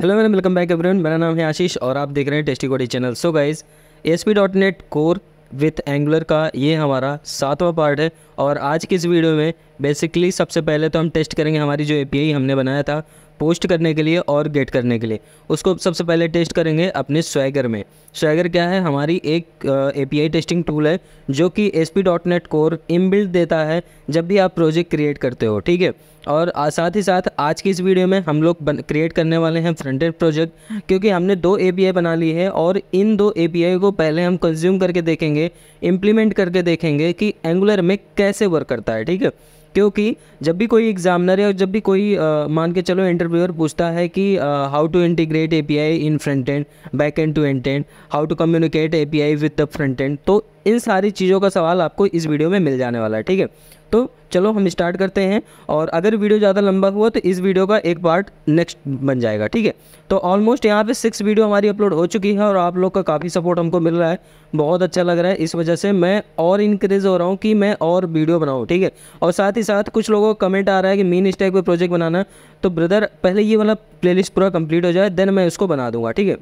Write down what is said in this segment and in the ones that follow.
hello madam welcome back everyone मेरा नाम है आशीष और आप देख रहे हैं टेस्टी कोडी channel so guys S P dot net core with Angular का ये हमारा सातवां पार्ट है और आज की इस वीडियो में बेसिकली सबसे पहले तो हम टेस्ट करेंगे हमारी जो ए हमने बनाया था पोस्ट करने के लिए और गेट करने के लिए उसको सबसे पहले टेस्ट करेंगे अपने स्वैगर में स्वैगर क्या है हमारी एक ए टेस्टिंग टूल है जो कि S P dot net core inbuilt देता है जब भी आप प्रोजेक्ट क्रिएट करते हो ठीक है और साथ ही साथ आज की इस वीडियो में हम लोग क्रिएट करने वाले हैं फ्रंट एंड प्रोजेक्ट क्योंकि हमने दो ए बना ली है और इन दो ए को पहले हम कंज्यूम करके देखेंगे इम्प्लीमेंट करके देखेंगे कि एंगुलर में कैसे वर्क करता है ठीक है क्योंकि जब भी कोई एग्जामिनर या जब भी कोई आ, मान के चलो इंटरव्यूअर पूछता है कि how to integrate a in front end back end to end end how to communicate a with the front end तो इन सारी चीज़ों का सवाल आपको इस वीडियो में मिल जाने वाला है ठीक है तो चलो हम स्टार्ट करते हैं और अगर वीडियो ज़्यादा लंबा हुआ तो इस वीडियो का एक पार्ट नेक्स्ट बन जाएगा ठीक है तो ऑलमोस्ट यहाँ पे सिक्स वीडियो हमारी अपलोड हो चुकी है और आप लोग का काफ़ी सपोर्ट हमको मिल रहा है बहुत अच्छा लग रहा है इस वजह से मैं और इंक्रेज हो रहा हूँ कि मैं और वीडियो बनाऊँ ठीक है और साथ ही साथ कुछ लोगों का कमेंट आ रहा है कि मीन स्टैक पर प्रोजेक्ट बनाना तो ब्रदर पहले ये वाला प्ले पूरा कम्प्लीट हो जाए देन मैं उसको बना दूँगा ठीक है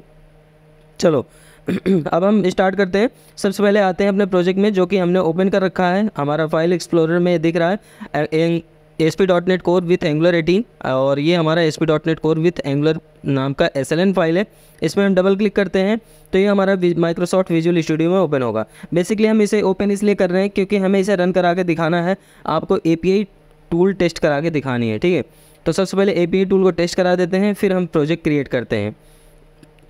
चलो अब हम स्टार्ट करते हैं सबसे पहले आते हैं अपने प्रोजेक्ट में जो कि हमने ओपन कर रखा है हमारा फाइल एक्सप्लोरर में दिख रहा है S P dot net core with Angular eighteen और ये हमारा S P dot net core with Angular नाम का एस एल एन फाइल है इसमें हम डबल क्लिक करते हैं तो ये हमारा माइक्रोसॉफ्ट विजुअल स्टूडियो में ओपन होगा बेसिकली हम इसे ओपन इसलिए कर रहे हैं क्योंकि हमें इसे रन करा के दिखाना है आपको A P I tool test करा के दिखानी है ठीक है तो सबसे पहले ए पी आई टूल को टेस्ट करा देते हैं फिर हम प्रोजेक्ट क्रिएट करते हैं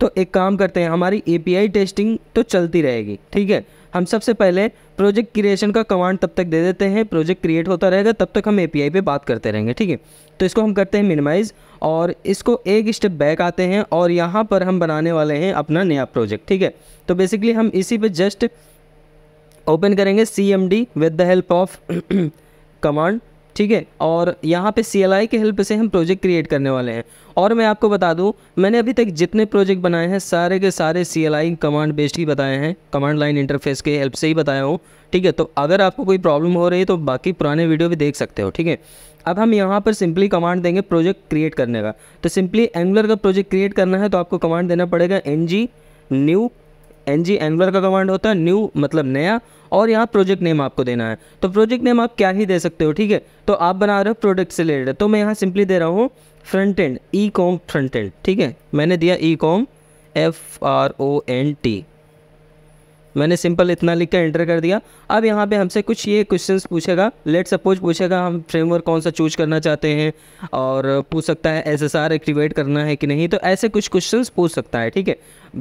तो एक काम करते हैं हमारी ए टेस्टिंग तो चलती रहेगी ठीक है हम सबसे पहले प्रोजेक्ट क्रिएशन का कमांड तब तक दे देते हैं प्रोजेक्ट क्रिएट होता रहेगा तब तक हम एपीआई पे बात करते रहेंगे ठीक है तो इसको हम करते हैं मिनिमाइज़ और इसको एक स्टेप बैक आते हैं और यहाँ पर हम बनाने वाले हैं अपना नया प्रोजेक्ट ठीक है तो बेसिकली हम इसी पर जस्ट ओपन करेंगे C M D with the help of command ठीक है और यहाँ पे सी के हेल्प से हम प्रोजेक्ट क्रिएट करने वाले हैं और मैं आपको बता दूँ मैंने अभी तक जितने प्रोजेक्ट बनाए हैं सारे के सारे सी कमांड बेस्ड ही बताए हैं कमांड लाइन इंटरफेस के हेल्प से ही बताया हूँ ठीक है तो अगर आपको कोई प्रॉब्लम हो रही है तो बाकी पुराने वीडियो भी देख सकते हो ठीक है अब हम यहाँ पर सिंपली कमांड देंगे प्रोजेक्ट क्रिएट करने का तो सिंपली एंगुलर का प्रोजेक्ट क्रिएट करना है तो आपको कमांड देना पड़ेगा एन न्यू एन जी एनवर का कमांड होता है न्यू मतलब नया और यहाँ प्रोजेक्ट नेम आपको देना है तो प्रोजेक्ट नेम आप क्या ही दे सकते हो ठीक है तो आप बना रहे हो प्रोडक्ट से रिलेटेड तो मैं यहाँ सिंपली दे रहा हूँ front end E com front end ठीक है मैंने दिया E com F R O N T मैंने सिंपल इतना लिख कर एंटर कर दिया अब यहाँ पे हमसे कुछ ये क्वेश्चंस पूछेगा लेट सपोज पूछेगा हम फ्रेमवर्क कौन सा चूज करना चाहते हैं और पूछ सकता है एस एक्टिवेट करना है कि नहीं तो ऐसे कुछ क्वेश्चन पूछ सकता है ठीक है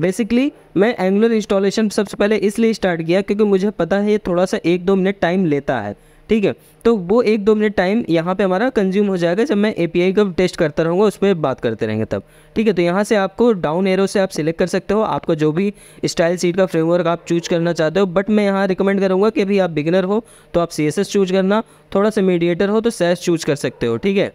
बेसिकली मैं एंगुलर इंस्टॉलेशन सबसे पहले इसलिए स्टार्ट किया क्योंकि मुझे पता है ये थोड़ा सा एक दो मिनट टाइम लेता है ठीक है तो वो एक दो मिनट टाइम यहाँ पे हमारा कंज्यूम हो जाएगा जब मैं ए पी आई का टेस्ट करता रहूँगा उस पर बात करते रहेंगे तब ठीक है तो यहाँ से आपको डाउन एरो से आप सिलेक्ट कर सकते हो आपको जो भी स्टाइल सीट का फ्रेमवर्क आप चूज करना चाहते हो बट मैं यहाँ रिकमेंड करूँगा कि भाई आप बिगिनर हो तो आप सी चूज करना थोड़ा सा मीडिएटर हो तो सैस चूज कर सकते हो ठीक है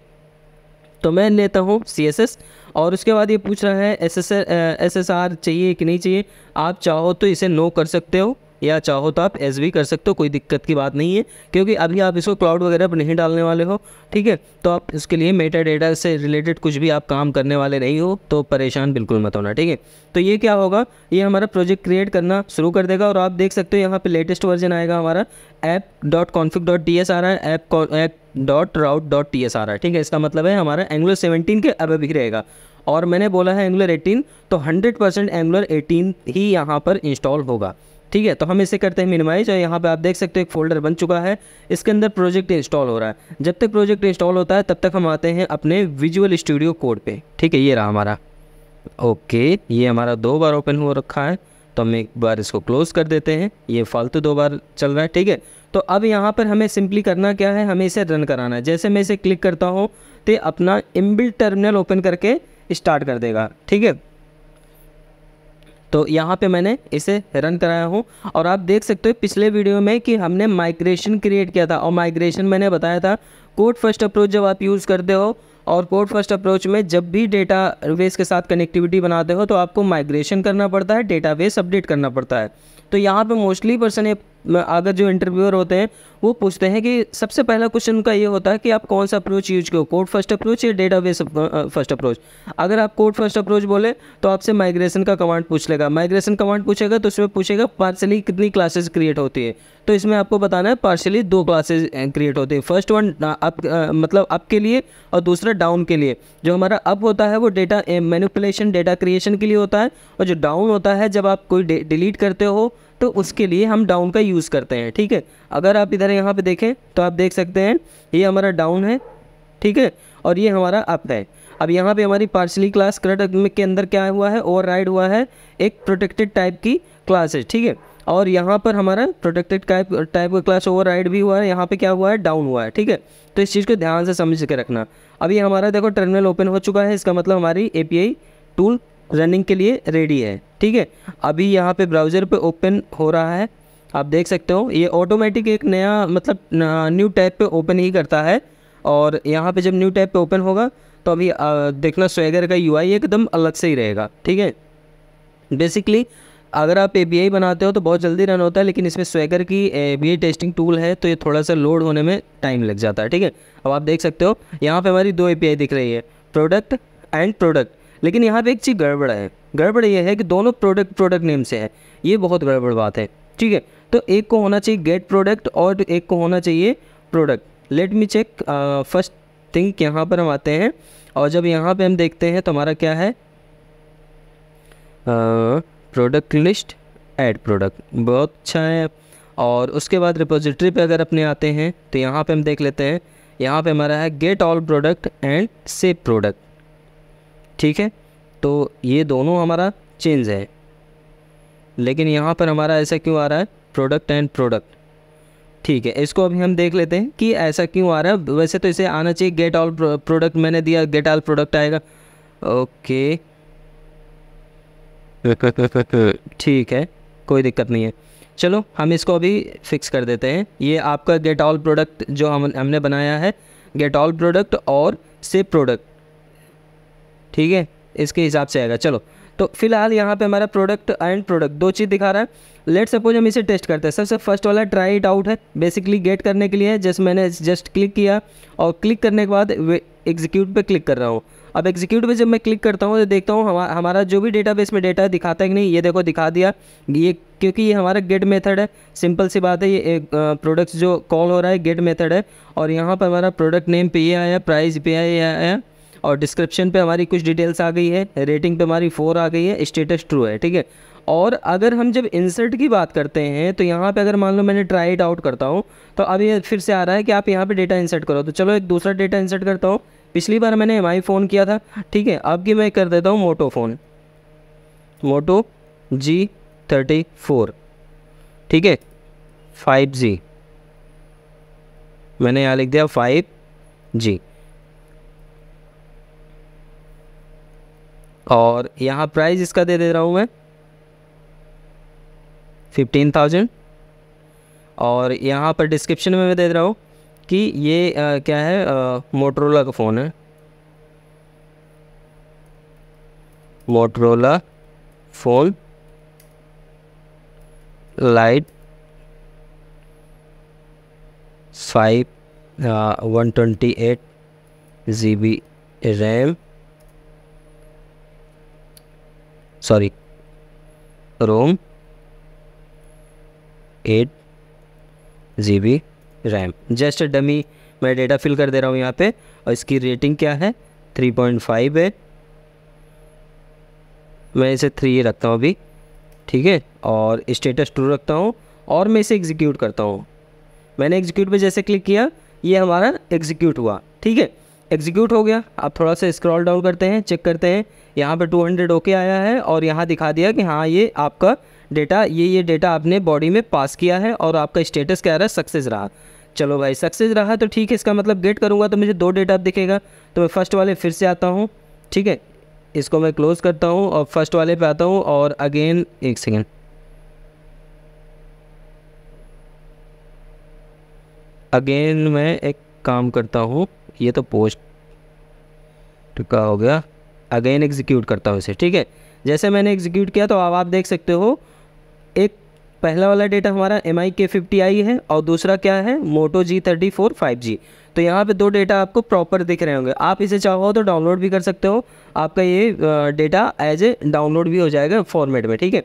तो मैं लेता हूँ सी एस एस और उसके बाद ये पूछ रहा है S S S S R चाहिए कि नहीं चाहिए आप चाहो तो इसे नो कर सकते हो या चाहो तो आप एस भी कर सकते हो कोई दिक्कत की बात नहीं है क्योंकि अभी आप इसको क्लाउड वगैरह पर नहीं डालने वाले हो ठीक है तो आप इसके लिए मेटा डेटा से रिलेटेड कुछ भी आप काम करने वाले नहीं हो तो परेशान बिल्कुल मत होना ठीक है तो ये क्या होगा ये हमारा प्रोजेक्ट क्रिएट करना शुरू कर देगा और आप देख सकते हो यहाँ पर लेटेस्ट वर्जन आएगा हमारा app dot config dot T S आ रहा है app app dot route dot T S आ रहा है ठीक है इसका मतलब है हमारा एंगुलर सेवनटीन के अब भी रहेगा और मैंने बोला है एंगुलर एटीन तो हंड्रेड परसेंट एंगुलर एटीन ही यहाँ पर इंस्टॉल होगा ठीक है तो हम इसे करते हैं मिनिमाइज और यहाँ पे आप देख सकते हो एक फोल्डर बन चुका है इसके अंदर प्रोजेक्ट इंस्टॉल हो रहा है जब तक प्रोजेक्ट इंस्टॉल होता है तब तक हम आते हैं अपने विजुअल स्टूडियो कोड पे ठीक है ये रहा हमारा ओके ये हमारा दो बार ओपन हो रखा है तो हम एक बार इसको क्लोज़ कर देते हैं ये फालतू दो बार चल रहा है ठीक है तो अब यहाँ पर हमें सिंपली करना क्या है हमें इसे रन कराना है जैसे मैं इसे क्लिक करता हूँ तो अपना इम्बिल्ड टर्मिनल ओपन करके स्टार्ट कर देगा ठीक है तो यहाँ पे मैंने इसे रन कराया हूँ और आप देख सकते हो पिछले वीडियो में कि हमने माइग्रेशन क्रिएट किया था और माइग्रेशन मैंने बताया था कोड फर्स्ट अप्रोच जब आप यूज़ करते हो और कोड फर्स्ट अप्रोच में जब भी डेटा बेस के साथ कनेक्टिविटी बनाते हो तो आपको माइग्रेशन करना पड़ता है डेटा बेस अपडेट करना पड़ता है तो यहाँ पे मोस्टली पर्सन ये अगर जो इंटरव्यूअर होते हैं वो पूछते हैं कि सबसे पहला क्वेश्चन उनका ये होता है कि आप कौन सा अप्रोच यूज करो कोड फर्स्ट अप्रोच या डेटा बेस फर्स्ट अप्रोच अगर आप कोड फर्स्ट अप्रोच बोले तो आपसे माइग्रेशन का कमांड पूछ लेगा माइग्रेशन कमांड पूछेगा तो उसमें पूछेगा पार्सली कितनी क्लासेज क्रिएट होती है तो इसमें आपको बताना है पार्शली दो क्लासेज क्रिएट होती है फर्स्ट वन अप मतलब अप के लिए और दूसरा डाउन के लिए जो हमारा अप होता है वो डेटा मैनिपुलेशन डेटा क्रिएशन के लिए होता है और जो डाउन होता है जब आप कोई डिलीट करते हो तो उसके लिए हम डाउन का यूज़ करते हैं ठीक है अगर आप इधर यहाँ पे देखें तो आप देख सकते हैं ये हमारा डाउन है ठीक है और ये हमारा अप है अब यहाँ पे हमारी पार्सली क्लास करट के अंदर क्या हुआ है ओवर हुआ है एक प्रोटेक्टेड टाइप की क्लास है ठीक है और यहाँ पर हमारा प्रोटेक्टेड टाइप टाइप का क्लास ओवर भी हुआ है यहाँ पर क्या हुआ है डाउन हुआ है ठीक है तो इस चीज़ को ध्यान से समझ के रखना अब ये हमारा देखो टर्मिनल ओपन हो चुका है इसका मतलब हमारी ए टूल रनिंग के लिए रेडी है ठीक है अभी यहाँ पे ब्राउज़र पे ओपन हो रहा है आप देख सकते हो ये ऑटोमेटिक एक नया मतलब न्यू टैब पे ओपन ही करता है और यहाँ पे जब न्यू टैब पे ओपन होगा तो अभी देखना स्वेगर का यू एकदम अलग से ही रहेगा ठीक है बेसिकली अगर आप ए बनाते हो तो बहुत जल्दी रन होता है लेकिन इसमें स्वेगर की ए टेस्टिंग टूल है तो ये थोड़ा सा लोड होने में टाइम लग जाता है ठीक है अब आप देख सकते हो यहाँ पर हमारी दो ए दिख रही है प्रोडक्ट एंड प्रोडक्ट लेकिन यहाँ पे एक चीज़ गड़बड़ है गड़बड़ ये है कि दोनों प्रोडक्ट प्रोडक्ट नेम से है ये बहुत गड़बड़ बात है ठीक है तो एक को होना चाहिए गेट प्रोडक्ट और एक को होना चाहिए product let me check first think यहाँ पर हम आते हैं और जब यहाँ पे हम देखते हैं तो हमारा क्या है प्रोडक्ट लिस्ट एड प्रोडक्ट बहुत अच्छा है और उसके बाद रिपोजिटरी पे अगर अपने आते हैं तो यहाँ पे हम देख लेते हैं यहाँ पे हमारा है get all product and save product ठीक है तो ये दोनों हमारा चेंज है लेकिन यहाँ पर हमारा ऐसा क्यों आ रहा है प्रोडक्ट एंड प्रोडक्ट ठीक है इसको अभी हम देख लेते हैं कि ऐसा क्यों आ रहा है वैसे तो इसे आना चाहिए गेट ऑल प्रोडक्ट मैंने दिया गेट ऑल प्रोडक्ट आएगा ओके ठीक है कोई दिक्कत नहीं है चलो हम इसको अभी फिक्स कर देते हैं ये आपका गेट ऑल प्रोडक्ट जो हम हमने बनाया है गेट ऑल प्रोडक्ट और सेव प्रोडक्ट ठीक है इसके हिसाब से आएगा चलो तो फिलहाल यहाँ पे हमारा प्रोडक्ट एंड प्रोडक्ट दो चीज़ दिखा रहा है लेट सपोज हम इसे टेस्ट करते हैं सबसे फर्स्ट वाला ट्राई इट आउट है बेसिकली गेट करने के लिए जैसे मैंने जस्ट क्लिक किया और क्लिक करने के बाद एग्जीक्यूट पे क्लिक कर रहा हूँ अब एग्जीक्यूट पे जब मैं क्लिक करता हूँ तो देखता हूँ हमा, हमारा जो भी डेटा में डेटा दिखाता है कि नहीं ये देखो दिखा दिया ये क्योंकि ये हमारा गेट मेथड है सिंपल सी बात है ये प्रोडक्ट जो कॉल हो रहा है गेट मेथड है और यहाँ पर हमारा प्रोडक्ट नेम पे ये आया प्राइस पे आया और डिस्क्रिप्शन पे हमारी कुछ डिटेल्स आ गई है रेटिंग पे हमारी फोर आ गई है स्टेटस ट्रू है ठीक है और अगर हम जब इंसर्ट की बात करते हैं तो यहाँ पे अगर मान लो मैंने ट्राई इट आउट करता हूँ तो अब ये फिर से आ रहा है कि आप यहाँ पे डेटा इंसर्ट करो तो चलो एक दूसरा डेटा इंसर्ट करता हूँ पिछली बार मैंने एम फ़ोन किया था ठीक है अब की मैं कर देता हूँ Moto phone Moto G thirty four ठीक है फाइव जी मैंने यहाँ लिख दिया फाइव जी और यहाँ प्राइस इसका दे दे रहा हूँ मैं फिफ्टीन थाउजेंड और यहाँ पर डिस्क्रिप्शन में मैं दे दे रहा हूँ कि ये आ, क्या है मोटरोला का फ़ोन है Motorola phone light five one twenty eight G B RAM ROM eight G B RAM just dummy मैं डेटा फिल कर दे रहा हूँ यहाँ पे और इसकी रेटिंग क्या है 3.5 है मैं इसे थ्री रखता हूँ अभी ठीक है और स्टेटस ट्रू रखता हूँ और मैं इसे एग्जीक्यूट करता हूँ मैंने एग्जीक्यूट पे जैसे क्लिक किया ये हमारा एग्जीक्यूट हुआ ठीक है एग्जीक्यूट हो गया आप थोड़ा सा स्क्रॉल डाउन करते हैं चेक करते हैं यहाँ पर 200 ओके आया है और यहाँ दिखा दिया कि हाँ ये आपका डेटा ये ये डेटा आपने बॉडी में पास किया है और आपका स्टेटस क्या रहा है सक्सेस रहा चलो भाई सक्सेस रहा तो ठीक है इसका मतलब गेट करूँगा तो मुझे दो डेटा दिखेगा तो मैं फ़र्स्ट वाले फिर से आता हूँ ठीक है इसको मैं क्लोज़ करता हूँ और फर्स्ट वाले पे आता हूँ और अगेन एक सेकेंड अगेन मैं एक काम करता हूँ ये तो पोस्ट का हो गया अगेन एग्जीक्यूट करता हूँ इसे ठीक है जैसे मैंने एग्जीक्यूट किया तो अब आप देख सकते हो एक पहला वाला डेटा हमारा एम आई के फिफ्टी आई है और दूसरा क्या है Moto G thirty four five G तो यहाँ पे दो डेटा आपको प्रॉपर दिख रहे होंगे आप इसे चाहो तो डाउनलोड भी कर सकते हो आपका ये डेटा एज ए डाउनलोड भी हो जाएगा फॉर्मेट में ठीक है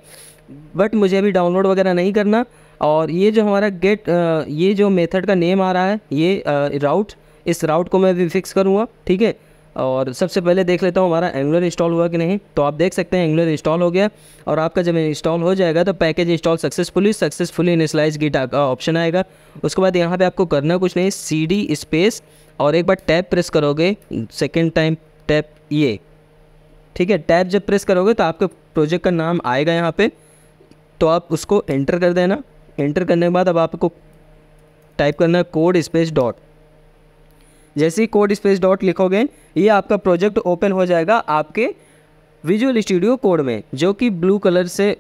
बट मुझे अभी डाउनलोड वगैरह नहीं करना और ये जो हमारा गेट ये जो मेथड का नेम आ रहा है ये राउट इस राउट को मैं भी फिक्स करूँगा ठीक है और सबसे पहले देख लेता हूँ हमारा एंगुलर इंस्टॉल हुआ कि नहीं तो आप देख सकते हैं एंगुलर इंस्टॉल हो गया और आपका जब इंस्टॉल हो जाएगा तो package install successfully successfully initialize git option आएगा उसके बाद यहाँ पे आपको करना कुछ नहीं सी डी स्पेस और एक बार टैप प्रेस करोगे सेकेंड टाइम टैप ये ठीक है टैप जब प्रेस करोगे तो आपके प्रोजेक्ट का नाम आएगा यहाँ पर तो आप उसको एंटर कर देना एंटर करने के बाद अब आपको टाइप करना कोड स्पेस डॉट जैसे ही कोड स्पेस डॉट लिखोगे ये आपका प्रोजेक्ट ओपन हो जाएगा आपके विजुअल स्टूडियो कोड में जो कि ब्लू कलर से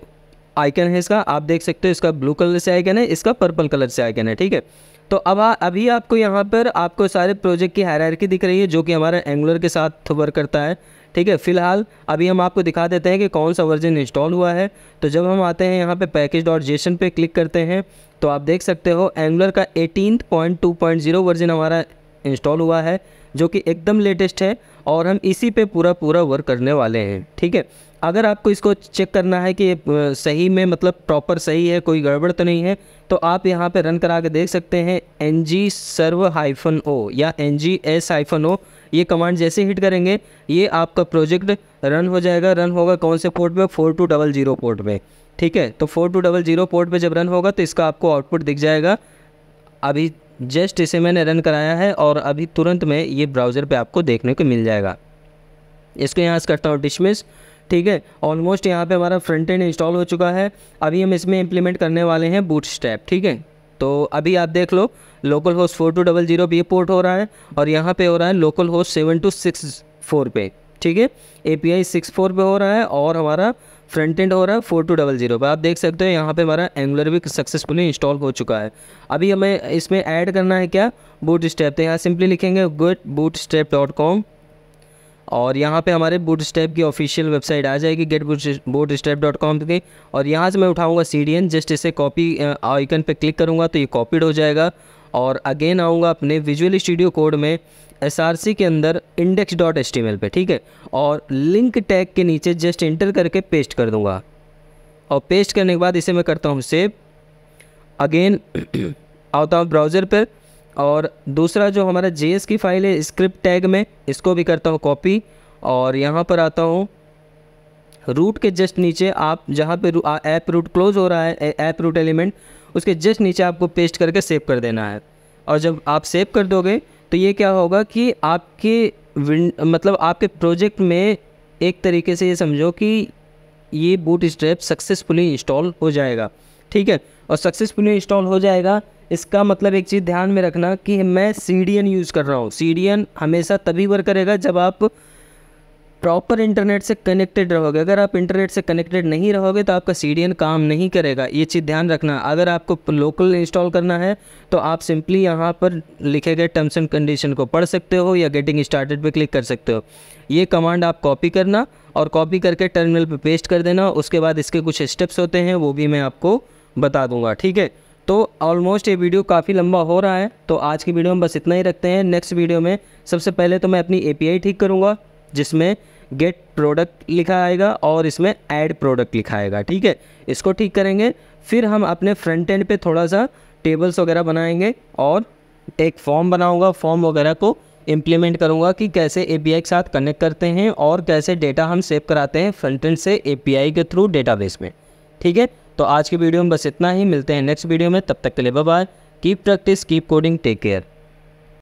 आइकन है इसका आप देख सकते हो इसका ब्लू कलर से आइकन है इसका पर्पल कलर से आइकन है ठीक है तो अब आ, अभी आपको यहाँ पर आपको सारे प्रोजेक्ट की हैरारकी दिख रही है जो कि हमारा एंगुलर के साथ वर्क करता है ठीक है फिलहाल अभी हम आपको दिखा देते हैं कि कौन सा वर्जन इंस्टॉल हुआ है तो जब हम आते हैं यहाँ पे पैकेज डॉट जेसन पे क्लिक करते हैं तो आप देख सकते हो एंगुलर का eighteen point two point zero version हमारा इंस्टॉल हुआ है जो कि एकदम लेटेस्ट है और हम इसी पे पूरा पूरा वर्क करने वाले हैं ठीक है अगर आपको इसको चेक करना है कि सही में मतलब प्रॉपर सही है कोई गड़बड़ तो नहीं है तो आप यहाँ पे रन करा के देख सकते हैं एन जी सर्व हाइफन ओ या N G S hyphen O ये कमांड जैसे हिट करेंगे ये आपका प्रोजेक्ट रन हो जाएगा रन होगा कौन से पोर्ट में four two double zero port में ठीक है तो four two double zero port पर जब रन होगा तो इसका आपको आउटपुट दिख जाएगा अभी जस्ट इसे मैंने रन कराया है और अभी तुरंत में ये ब्राउज़र पे आपको देखने को मिल जाएगा इसको यहाँ से करता हूँ डिशमिस ठीक है ऑलमोस्ट यहाँ पे हमारा फ्रंट एंड इंस्टॉल हो चुका है अभी हम इसमें इम्प्लीमेंट करने वाले हैं बूट स्टैप ठीक है तो अभी आप देख लो local host four two double zero भी पोर्ट हो रहा है और यहाँ पे हो रहा है local host seven two six four पे ठीक है A P I six four पे हो रहा है और हमारा फ्रंट एंड हो रहा है फोर टू डबल जीरो पर आप देख सकते हो यहाँ पे हमारा एंगुलर भी सक्सेसफुली इंस्टॉल हो चुका है अभी हमें इसमें ऐड करना है क्या बूट स्टेप तो यहाँ सिंपली लिखेंगे get bootstrap dot com और यहाँ पे हमारे बूट स्टेप की ऑफिशियल वेबसाइट आ जाएगी get bootstrap dot com की और यहाँ से मैं उठाऊँगा सी डी एन जस्ट इसे कॉपी आइकन पर क्लिक करूँगा तो ये कॉपीड हो जाएगा और अगेन आऊँगा अपने विजुअल स्टूडियो कोड में एस के अंदर इंडेक्स डॉट एस पे ठीक है और लिंक टैग के नीचे जस्ट इंटर करके पेस्ट कर दूँगा और पेस्ट करने के बाद इसे मैं करता हूँ सेव अगेन आता हूँ ब्राउज़र पर और दूसरा जो हमारा जे की फ़ाइल है स्क्रिप्ट टैग में इसको भी करता हूँ कॉपी और यहाँ पर आता हूँ रूट के जस्ट नीचे आप जहाँ पे ऐप रूट क्लोज हो रहा है ऐप रूट एलिमेंट उसके जस्ट नीचे आपको पेस्ट करके सेव कर देना है और जब आप सेव कर दोगे तो ये क्या होगा कि आपके मतलब आपके प्रोजेक्ट में एक तरीके से ये समझो कि ये बूट स्ट्रैप सक्सेसफुली इंस्टॉल हो जाएगा ठीक है और सक्सेसफुली इंस्टॉल हो जाएगा इसका मतलब एक चीज़ ध्यान में रखना कि मैं सी डी एन यूज़ कर रहा हूँ सी डी एन हमेशा तभी वर्क करेगा जब आप प्रॉपर इंटरनेट से कनेक्टेड रहोगे अगर आप इंटरनेट से कनेक्टेड नहीं रहोगे तो आपका सी काम नहीं करेगा ये चीज़ ध्यान रखना अगर आपको लोकल इंस्टॉल करना है तो आप सिंपली यहाँ पर लिखे गए टर्म्स एंड कंडीशन को पढ़ सकते हो या गेटिंग स्टार्टेड पे क्लिक कर सकते हो ये कमांड आप कॉपी करना और कॉपी करके टर्मिनल पर पेस्ट कर देना उसके बाद इसके कुछ स्टेप्स होते हैं वो भी मैं आपको बता दूंगा ठीक है तो ऑलमोस्ट ये वीडियो काफ़ी लंबा हो रहा है तो आज की वीडियो में बस इतना ही रखते हैं नेक्स्ट वीडियो में सबसे पहले तो मैं अपनी ए ठीक करूँगा जिसमें गेट प्रोडक्ट लिखा आएगा और इसमें ऐड प्रोडक्ट लिखा आएगा ठीक है इसको ठीक करेंगे फिर हम अपने फ्रंट एंड पे थोड़ा सा टेबल्स वगैरह बनाएंगे और एक फॉर्म बनाऊंगा फॉर्म वगैरह को इम्प्लीमेंट करूंगा कि कैसे ए के साथ कनेक्ट करते हैं और कैसे डेटा हम सेव कराते हैं फ्रंट एंड से ए के थ्रू डेटाबेस में ठीक है तो आज की वीडियो में बस इतना ही मिलते हैं नेक्स्ट वीडियो में तब तक के लिए bye keep practice keep coding take care